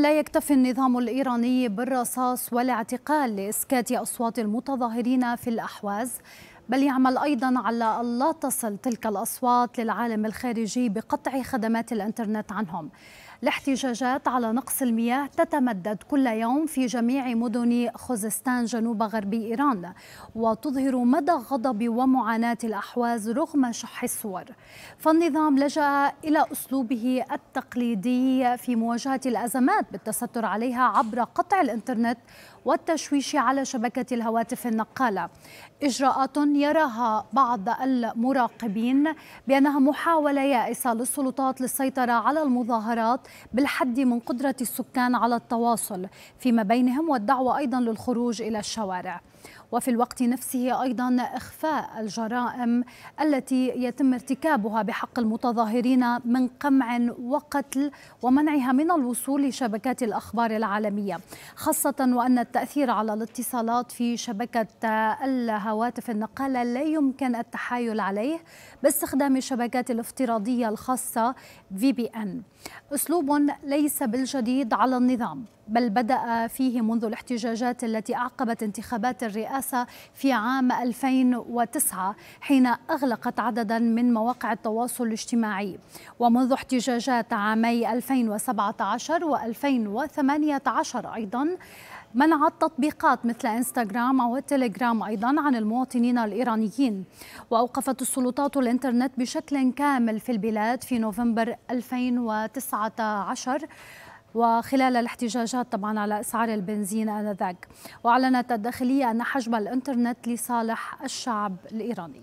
لا يكتفي النظام الإيراني بالرصاص والاعتقال لإسكات أصوات المتظاهرين في الأحواز بل يعمل أيضا على أن لا تصل تلك الأصوات للعالم الخارجي بقطع خدمات الإنترنت عنهم الاحتجاجات على نقص المياه تتمدد كل يوم في جميع مدن خوزستان جنوب غربي إيران وتظهر مدى غضب ومعاناة الأحواز رغم شح الصور فالنظام لجأ إلى أسلوبه التقليدي في مواجهة الأزمات بالتستر عليها عبر قطع الإنترنت والتشويش على شبكة الهواتف النقالة إجراءات يراها بعض المراقبين بأنها محاولة يائسة للسلطات للسيطرة على المظاهرات بالحد من قدرة السكان على التواصل فيما بينهم والدعوة أيضا للخروج إلى الشوارع وفي الوقت نفسه أيضا إخفاء الجرائم التي يتم ارتكابها بحق المتظاهرين من قمع وقتل ومنعها من الوصول لشبكات الأخبار العالمية خاصة وأن التأثير على الاتصالات في شبكة الهواتف النقالة لا يمكن التحايل عليه باستخدام الشبكات الافتراضية الخاصة في بي أن أسلوب مطلوب ليس بالجديد على النظام بل بدأ فيه منذ الاحتجاجات التي أعقبت انتخابات الرئاسة في عام 2009 حين أغلقت عددا من مواقع التواصل الاجتماعي ومنذ احتجاجات عامي 2017 و2018 أيضا منعت تطبيقات مثل انستغرام او التليجرام ايضا عن المواطنين الايرانيين واوقفت السلطات الانترنت بشكل كامل في البلاد في نوفمبر 2019 وخلال الاحتجاجات طبعا على اسعار البنزين انذاك واعلنت الداخليه ان حجم الانترنت لصالح الشعب الايراني